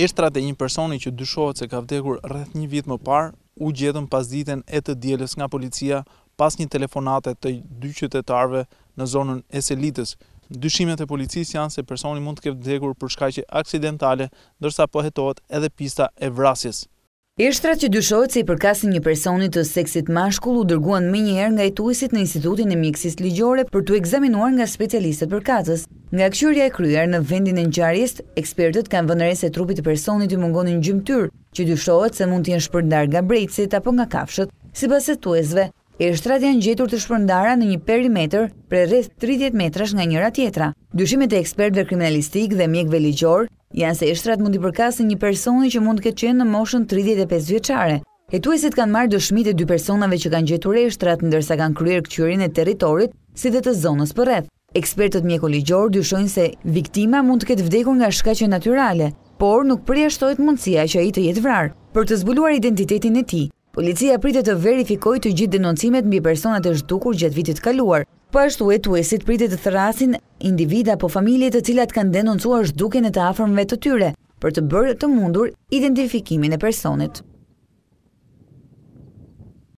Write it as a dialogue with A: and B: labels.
A: Eshtrat e një personi që dyshohet se ka vdekur rreth një vit më parë, u gjetën pas ditën e të djeles nga policia pas një telefonate të dy qytetarve në zonën selitës. Dyshimet e policisë janë se personi mund të ke vdekur për shkajqe aksidentale, ndërsa pohetohet edhe pista e vrasjes.
B: Eshtrat që dyshojt se i përkasin një personit të seksit mashkull u dërguan me njëherë nga etuisit në institutin e mjekësis ligjore për të egzaminuar nga specialistët përkatës. Nga këshyria e kryer në vendin e njëjarist, ekspertët kanë vëndëre se trupit të personit i mungonin gjymtyr, që dyshojt se mund t'jen shpërndar nga brejtësit apo nga kafshët. Si tuesve e shtrat janë gjetur të shpërndara në një perimeter për rreth 30 metrash nga njëra tjetra. Dyshimet e dhe kriminalistik dhe mjekve ligjor janë se e shtrat mundi përkasi një personi që mund këtë qenë në moshën 35 vjeqare. Hetuesit kanë marrë dëshmit e dy personave që kanë gjetur e shtrat ndërsa kanë kryer këqyrin e teritorit si dhe të zonës për rreth. Ekspertët mjeko ligjor dyshojnë se viktima mund të ketë vdekur nga shkaqe naturale, por nuk përja mundësia që a i të jetë vrarë. Për të zbuluar identitetin e ti, Policia pritet të verifikoj të gjithë denoncimet mbi personat e zhdukur gjithë vitit kaluar. Pashtu po e esit pritet të thrasin individa po familjet të cilat kanë denoncuar zhduken e të afrmve të tyre për të bërë të mundur identifikimin e personit.